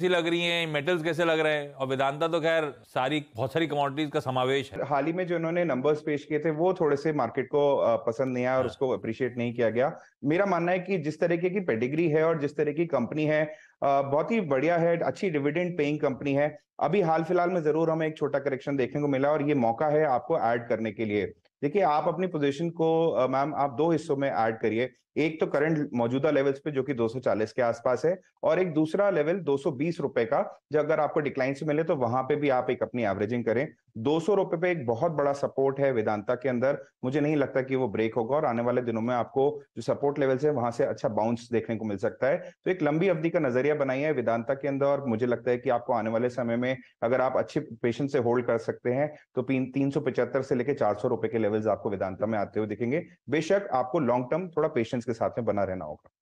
कैसी लग रही हैं मेटल्स कैसे लग रहे हैं और वेदांता तो खैर सारी बहुत सारी कमोडिटीज का समावेश है हाल ही में जो इन्होंने नंबर्स पेश किए थे वो थोड़े से मार्केट को पसंद नहीं आया और हाँ। उसको अप्रिशिएट नहीं किया गया मेरा मानना है कि जिस तरीके की पेडिग्री है और जिस तरह की कंपनी है बहुत ही बढ़िया है अच्छी डिविडेंड पेइंग कंपनी है अभी हाल फिलहाल में जरूर हमें एक छोटा करेक्शन देखने को मिला और ये मौका है आपको ऐड करने के लिए देखिए आप अपनी पोजीशन को मैम आप दो हिस्सों में ऐड करिए एक तो करंट मौजूदा लेवल्स पे जो कि 240 के आसपास है और एक दूसरा लेवल दो रुपए का जो अगर आपको डिक्लाइन से मिले तो वहां पे भी आप एक अपनी एवरेजिंग करें दो सौ रुपए पे एक बहुत बड़ा सपोर्ट है वेदांता के अंदर मुझे नहीं लगता कि वो ब्रेक होगा और आने वाले दिनों में आपको जो सपोर्ट लेवल्स है वहां से अच्छा बाउंस देखने को मिल सकता है तो एक लंबी अवधि का नजरिया बनाई है वेदांता के अंदर और मुझे लगता है कि आपको आने वाले समय में अगर आप अच्छे पेशेंस से होल्ड कर सकते हैं तो तीन सौ से लेकर चार सौ रुपए के लेवल्स आपको वेदांता में आते हुए दिखेंगे बेशक आपको लॉन्ग टर्म थोड़ा पेशेंस के साथ में बना रहना होगा